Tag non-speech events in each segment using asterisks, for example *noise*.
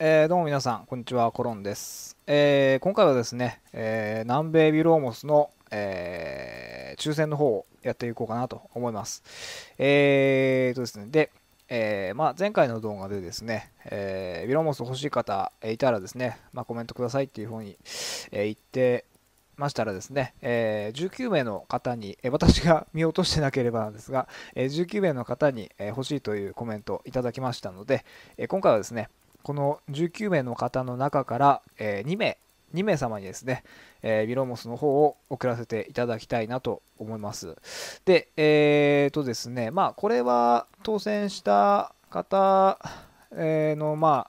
えー、どうも皆さん、こんにちは、コロンです。えー、今回はですね、えー、南米ビローモスの、え抽選の方をやっていこうかなと思います。えーとですね、で、えまあ、前回の動画でですね、えビローモス欲しい方いたらですね、まあ、コメントくださいっていうふうに、え言ってましたらですね、えー、19名の方に、えー、私が見落としてなければなんですが、えー、19名の方に、え欲しいというコメントをいただきましたので、え今回はですね、この19名の方の中から、え2名2名様にですね、えー、ビロモスの方を送らせていただきたいなと思います。で、えっ、ー、とですね、まあ、これは当選した方、えー、の、まあ、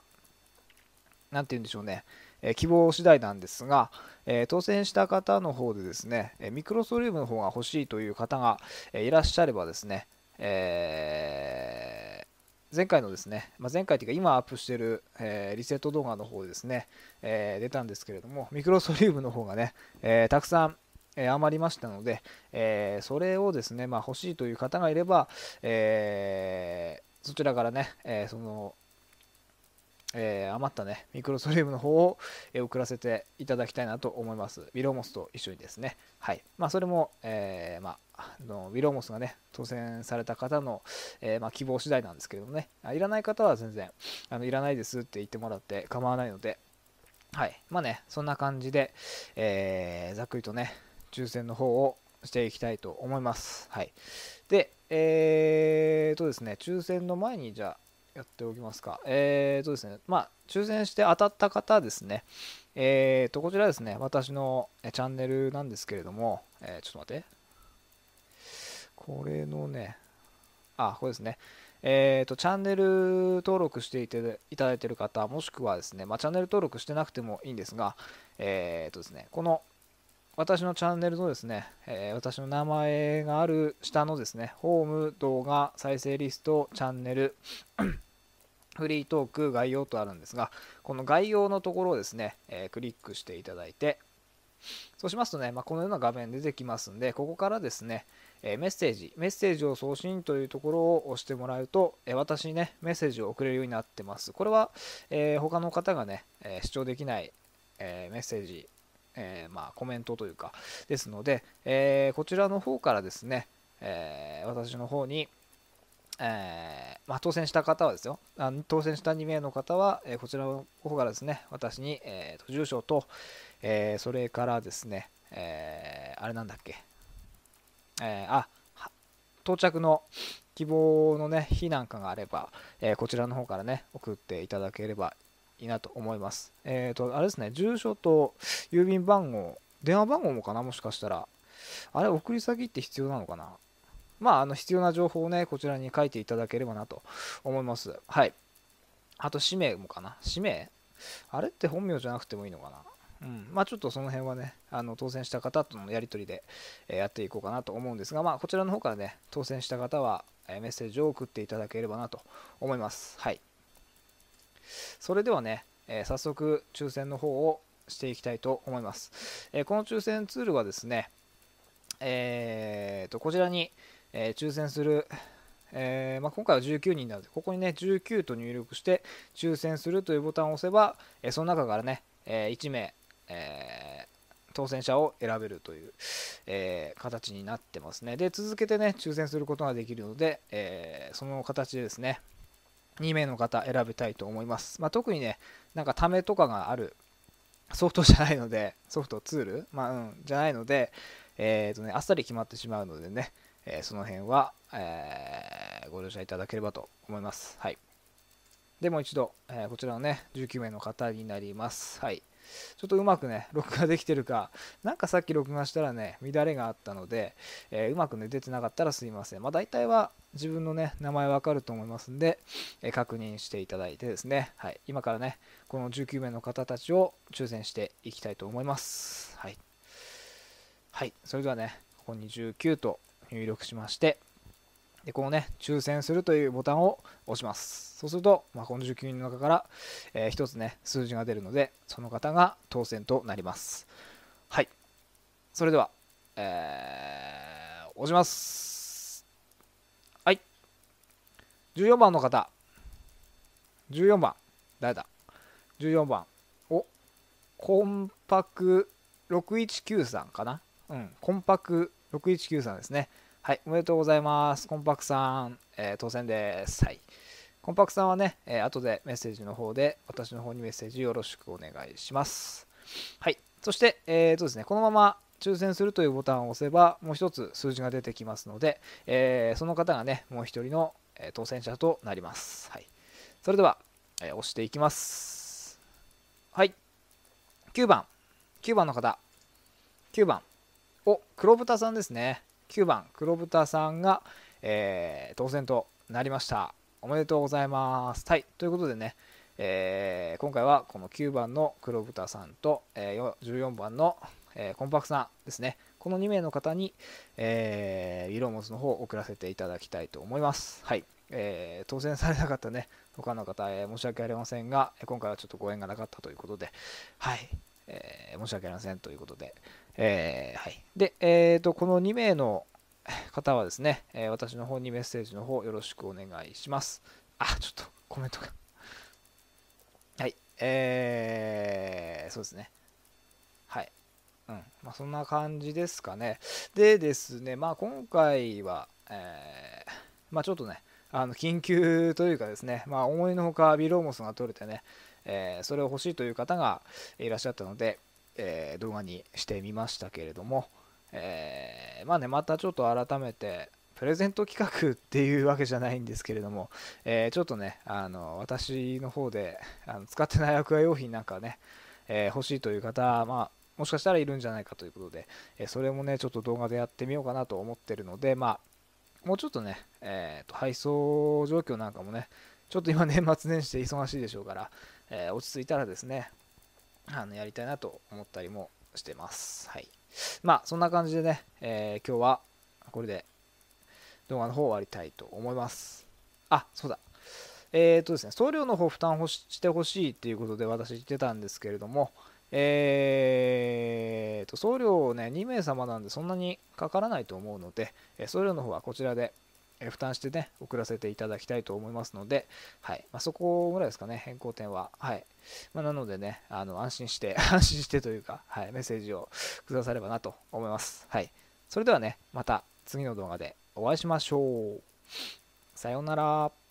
なんて言うんでしょうね、え希望次第なんですが、え当選した方の方でですね、えミクロソリウムの方が欲しいという方が、えいらっしゃればですね、えー前回のですね、まあ、前回というか今アップしてる、えー、リセット動画の方でですね、えー、出たんですけれども、ミクロソリウムの方がね、えー、たくさん、え余りましたので、えそれをですね、まあ、欲しいという方がいれば、えそちらからね、えそのえー、余ったね、ミクロストリームの方を、えー、送らせていただきたいなと思います。ウィローモスと一緒にですね。はい。まあ、それも、えー、まあ、のウィローモスがね、当選された方の、えまあ、希望次第なんですけれどもね、あいらない方は全然あの、いらないですって言ってもらって構わないので、はい。まあね、そんな感じで、えざっくりとね、抽選の方をしていきたいと思います。はい。で、えーとですね、抽選の前に、じゃあ、やっておきますか。えっ、ー、とですね、まあ、抽選して当たった方ですね、えっ、ー、と、こちらですね、私のチャンネルなんですけれども、えー、ちょっと待って。これのね、あ、これですね。えっ、と、チャンネル登録していていただいている方、もしくはですね、まあ、チャンネル登録してなくてもいいんですが、えっ、とですね、この私のチャンネルのですね、えー、私の名前がある下のですね、ホーム動画再生リストチャンネル *clears throat* フリートーク概要とあるんですが、この概要のところをですね、えー、クリックしていただいて、そうしますとね、まあ、このような画面出てきますんで、ここからですね、えー、メッセージ、メッセージを送信というところを押してもらうと、えー、私にね、メッセージを送れるようになってます。これは、えー、他の方がね、え視聴できない、えメッセージえー、まあ、コメントというか、ですので、えー、こちらの方からですね、えー、私の方に、えまあ、当選した方はですよ、あ当選した2名の方は、えこちらの方からですね、私に、えー、と住所と、えそれからですね、えあれなんだっけ、えあ、到着の希望のね、日なんかがあれば、えこちらの方からね、送っていただければいいなと思います。えっ、ー、と、あれですね、住所と郵便番号、電話番号もかな、もしかしたら。あれ、送り先って必要なのかなまあ、あの必要な情報をね、こちらに書いていただければなと思います。はい。あと、氏名もかな。氏名あれって本名じゃなくてもいいのかなうん、まあちょっとその辺はね、あの当選した方とのやり取りで、えやっていこうかなと思うんですが、まあこちらの方からね、当選した方は、えメッセージを送っていただければなと思います。はい。それではね、えー、早速抽選の方をしていきたいと思います。えー、この抽選ツールはですね、えー、とこちらに、え抽選する、えまあ、今回は19人なので、ここにね、19と入力して、抽選するというボタンを押せば、えその中からね、え1名、え当選者を選べるという、えー、形になってますね。で、続けてね、抽選することができるので、えー、その形でですね、2名の方選びたいと思います。まあ、特にね、なんかためとかがあるソフトじゃないので、*laughs* ソフトツール、まあ、うん、じゃないので、えっ、ー、とね、あっさり決まってしまうのでね、えー、その辺は、えー、ご了承いただければと思います。はい。でもう一度、えこちらのね、19名の方になります。はい。ちょっとうまくね、録画できてるか、なんかさっき録画したらね、乱れがあったので、えー、うまくね、出てなかったらすいません。まあ大体は自分のね、名前わかると思いますんで、えー、確認していただいてですね、はい、今からね、この19名の方たちを抽選していきたいと思います。はい。はい、それではね、ここに19と入力しまして、で、このね、抽選するというボタンを押します。そうすると、まあ、この19人の中から、えー、1つね、数字が出るので、その方が当選となります。はい。それでは、えー、押します。はい。14番の方。14番。誰だ ?14 番。お、コンパク619 3かなうん、コンパク619 3ですね。はい、おめでとうございます。コンパクさん、えー、当選です。はい。コンパクさんはね、えー、後でメッセージの方で、私の方にメッセージよろしくお願いします。はい。そして、えーとですね、このまま抽選するというボタンを押せば、もう一つ数字が出てきますので、えー、その方がね、もう一人の当選者となります。はい。それでは、え押していきます。はい。9番。9番の方。9番。お、黒豚さんですね。9番黒豚さんが、えー、当選となりましたおめでとうございますはいということでね、えー、今回はこの9番の黒豚さんと、えー、14番の、えー、コンパクさんですねこの2名の方に、えー、色持つの方を送らせていただきたいと思います。はい。えー、当選されなかったね、他の方、えー、申し訳ありませんが、今回はちょっとご縁がなかったということで、はい。申し訳ありませんということで、えー、はい。で、えっ、ー、と、この2名の方はですね、えー、私の方にメッセージの方よろしくお願いします。あ、ちょっとコメントが。はい。えー、そうですね。はい。うん。まあ、そんな感じですかね。でですね、まあ、今回は、えー、まあ、ちょっとね、あの緊急というかですね、まあ、思いのほかビローモスが取れてね、えー、それを欲しいという方がいらっしゃったので、えー、動画にしてみましたけれども、えー、まあね、またちょっと改めて、プレゼント企画っていうわけじゃないんですけれども、えー、ちょっとね、あの、私の方で、あの使ってないアクア用品なんかね、えー、欲しいという方、まあ、もしかしたらいるんじゃないかということで、えそれもね、ちょっと動画でやってみようかなと思ってるので、まあ、もうちょっとね、えーと、と配送状況なんかもね、ちょっと今年末年始で忙しいでしょうから、え落ち着いたらですね、あのやりたいなと思ったりもしてます。はい。まあ、そんな感じでね、えー、今日はこれで動画の方を終わりたいと思います。あ、そうだ。えっ、ー、とですね、送料の方負担をしてほしいっていうことで私言ってたんですけれども、えーと、送料ね、2名様なんでそんなにかからないと思うので、送料の方はこちらで負担してね、送らせていただきたいと思いますので、はい。まあ、そこぐらいですかね、変更点は。はい。まあ、なのでね、あの、安心して、*laughs* 安心してというか、はい、メッセージをくださればなと思います。はい。それではね、また次の動画でお会いしましょう。さようなら。